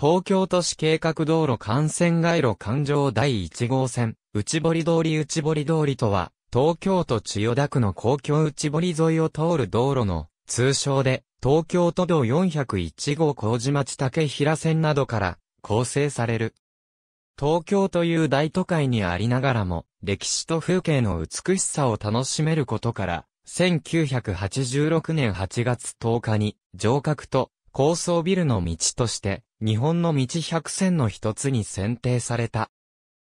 東京都市計画道路幹線街路環状第1号線、内堀通り内堀通りとは、東京都千代田区の公共内堀沿いを通る道路の通称で、東京都道401号麹町竹平線などから構成される。東京という大都会にありながらも、歴史と風景の美しさを楽しめることから、1986年8月10日に、城郭と高層ビルの道として、日本の道百選の一つに選定された。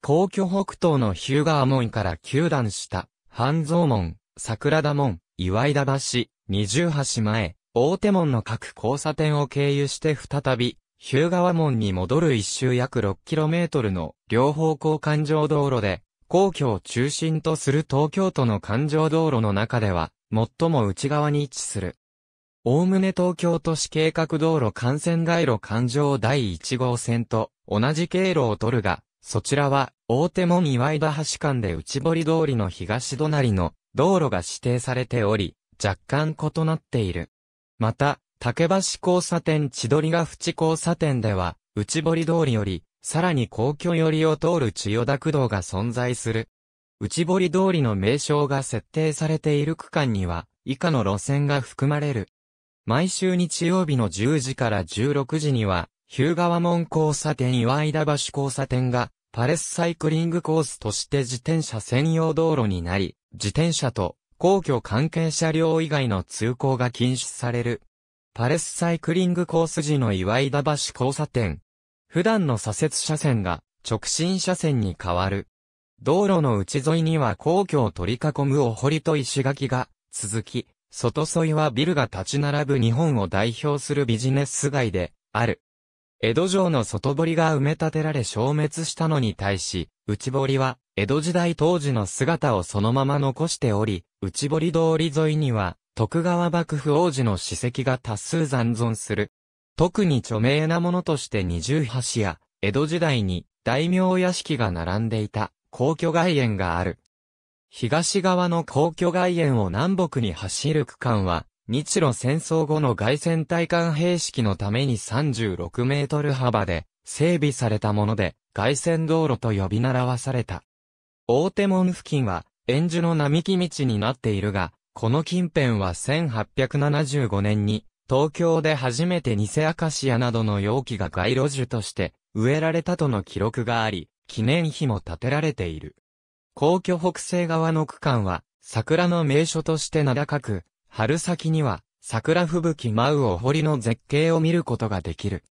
皇居北東のヒューガー門から九段下、半蔵門、桜田門、岩井田橋、二重橋前、大手門の各交差点を経由して再び、ヒューガー門に戻る一周約 6km の両方向環状道路で、皇居を中心とする東京都の環状道路の中では、最も内側に位置する。おおむね東京都市計画道路幹線街路環状第1号線と同じ経路を取るが、そちらは大手門岩井田橋間で内堀通りの東隣の道路が指定されており、若干異なっている。また、竹橋交差点千鳥ヶ淵交差点では、内堀通りより、さらに皇居寄りを通る千代田区道が存在する。内堀通りの名称が設定されている区間には、以下の路線が含まれる。毎週日曜日の10時から16時には、ヒューガワ門交差点岩井田橋交差点が、パレスサイクリングコースとして自転車専用道路になり、自転車と皇居関係車両以外の通行が禁止される。パレスサイクリングコース時の岩井田橋交差点。普段の左折車線が直進車線に変わる。道路の内沿いには皇居を取り囲むお堀と石垣が続き、外沿いはビルが立ち並ぶ日本を代表するビジネス街で、ある。江戸城の外堀が埋め立てられ消滅したのに対し、内堀は、江戸時代当時の姿をそのまま残しており、内堀通り沿いには、徳川幕府王子の史跡が多数残存する。特に著名なものとして二重橋や、江戸時代に大名屋敷が並んでいた、皇居外苑がある。東側の皇居外苑を南北に走る区間は、日露戦争後の外線対艦兵式のために36メートル幅で整備されたもので、外線道路と呼び習わされた。大手門付近は、円樹の並木道になっているが、この近辺は1875年に、東京で初めて偽アカシアなどの容器が街路樹として植えられたとの記録があり、記念碑も建てられている。皇居北西側の区間は、桜の名所として名高く、春先には、桜吹雪舞うお堀の絶景を見ることができる。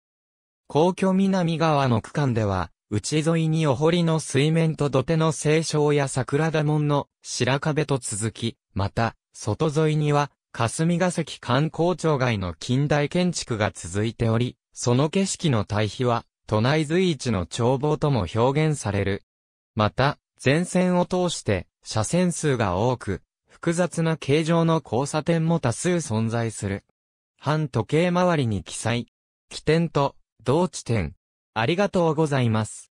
皇居南側の区間では、内沿いにお堀の水面と土手の清少や桜田門の白壁と続き、また、外沿いには、霞ヶ関観光庁外の近代建築が続いており、その景色の対比は、都内随一の眺望とも表現される。また、前線を通して車線数が多く、複雑な形状の交差点も多数存在する。反時計回りに記載。起点と同地点。ありがとうございます。